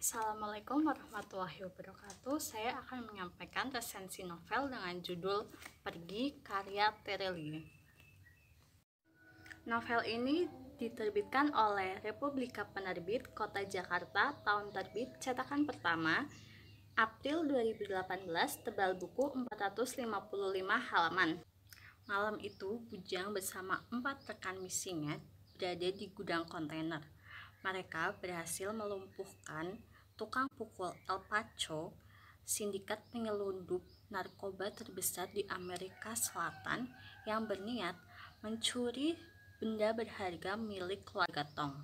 Assalamualaikum warahmatullahi wabarakatuh. Saya akan menyampaikan resensi novel dengan judul Pergi karya Tereli. Novel ini diterbitkan oleh Republika Penerbit Kota Jakarta tahun terbit cetakan pertama April 2018 tebal buku 455 halaman. Malam itu Bujang bersama empat rekan misinya berada di gudang kontainer mereka berhasil melumpuhkan tukang pukul El Pacho, sindikat penyelundup narkoba terbesar di Amerika Selatan yang berniat mencuri benda berharga milik keluarga Tong.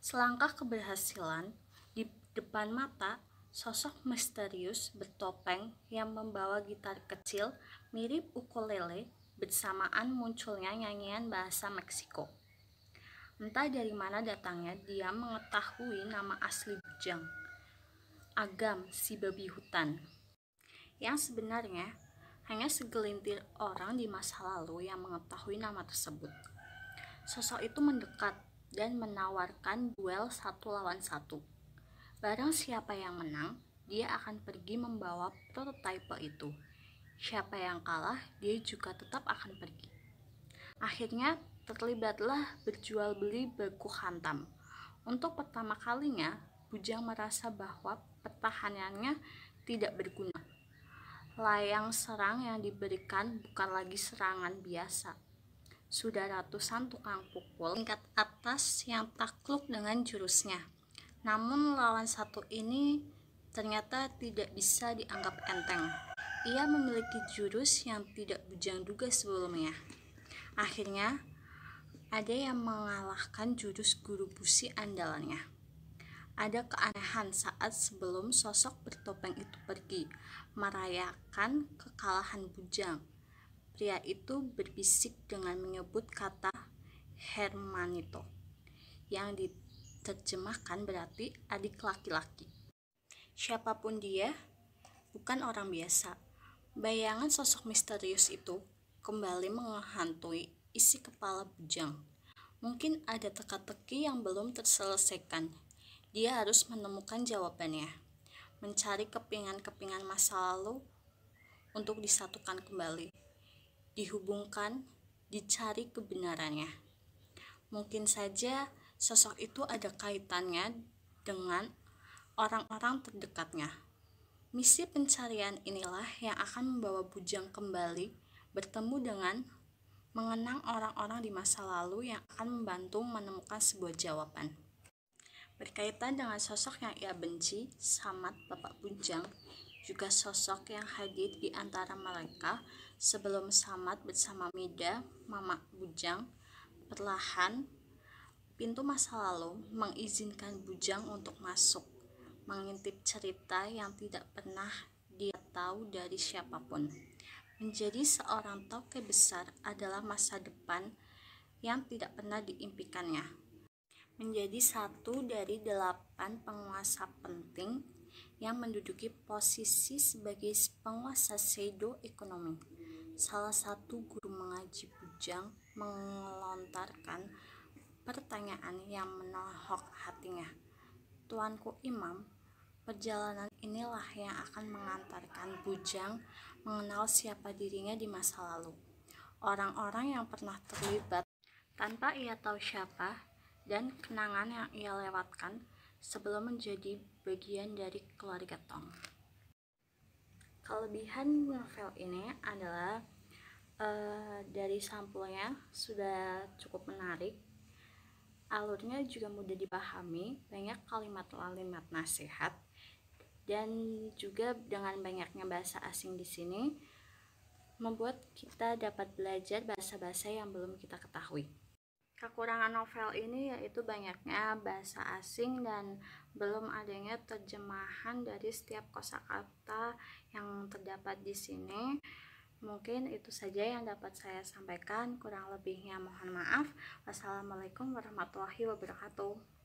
Selangkah keberhasilan di depan mata sosok misterius bertopeng yang membawa gitar kecil mirip ukulele bersamaan munculnya nyanyian bahasa Meksiko. Entah dari mana datangnya, dia mengetahui nama asli Bujang. Agam, si babi hutan. Yang sebenarnya, hanya segelintir orang di masa lalu yang mengetahui nama tersebut. Sosok itu mendekat dan menawarkan duel satu lawan satu. Barang siapa yang menang, dia akan pergi membawa prototipe itu. Siapa yang kalah, dia juga tetap akan pergi. Akhirnya, Terlibatlah berjual beli baku hantam. Untuk pertama kalinya, Bujang merasa bahwa pertahanannya tidak berguna. Layang serang yang diberikan bukan lagi serangan biasa. Sudah ratusan tukang pukul tingkat atas yang takluk dengan jurusnya. Namun lawan satu ini ternyata tidak bisa dianggap enteng. Ia memiliki jurus yang tidak bujang duga sebelumnya. Akhirnya, ada yang mengalahkan jurus guru busi andalannya. Ada keanehan saat sebelum sosok bertopeng itu pergi, merayakan kekalahan bujang. Pria itu berbisik dengan menyebut kata Hermanito, yang diterjemahkan berarti adik laki-laki. Siapapun dia, bukan orang biasa. Bayangan sosok misterius itu kembali menghantui isi kepala bujang. Mungkin ada teka-teki yang belum terselesaikan. Dia harus menemukan jawabannya. Mencari kepingan-kepingan masa lalu untuk disatukan kembali. Dihubungkan, dicari kebenarannya. Mungkin saja sosok itu ada kaitannya dengan orang-orang terdekatnya. Misi pencarian inilah yang akan membawa Bujang kembali bertemu dengan mengenang orang-orang di masa lalu yang akan membantu menemukan sebuah jawaban. Berkaitan dengan sosok yang ia benci, Samad Bapak Bujang, juga sosok yang hadir di antara mereka sebelum Samad bersama Mida, Mama Bujang, perlahan pintu masa lalu mengizinkan Bujang untuk masuk, mengintip cerita yang tidak pernah dia tahu dari siapapun. Menjadi seorang toke besar adalah masa depan yang tidak pernah diimpikannya. Menjadi satu dari delapan penguasa penting yang menduduki posisi sebagai penguasa sedo ekonomi. Salah satu guru mengaji bujang mengelontarkan pertanyaan yang menohok hatinya. Tuanku Imam, Perjalanan inilah yang akan mengantarkan Bujang mengenal siapa dirinya di masa lalu. Orang-orang yang pernah terlibat tanpa ia tahu siapa dan kenangan yang ia lewatkan sebelum menjadi bagian dari keluarga Tong. Kelebihan novel ini adalah uh, dari sampulnya sudah cukup menarik alurnya juga mudah dipahami, banyak kalimat-kalimat nasihat, dan juga dengan banyaknya bahasa asing di sini membuat kita dapat belajar bahasa-bahasa yang belum kita ketahui. Kekurangan novel ini yaitu banyaknya bahasa asing dan belum adanya terjemahan dari setiap kosakata yang terdapat di sini. Mungkin itu saja yang dapat saya sampaikan. Kurang lebihnya mohon maaf. Wassalamualaikum warahmatullahi wabarakatuh.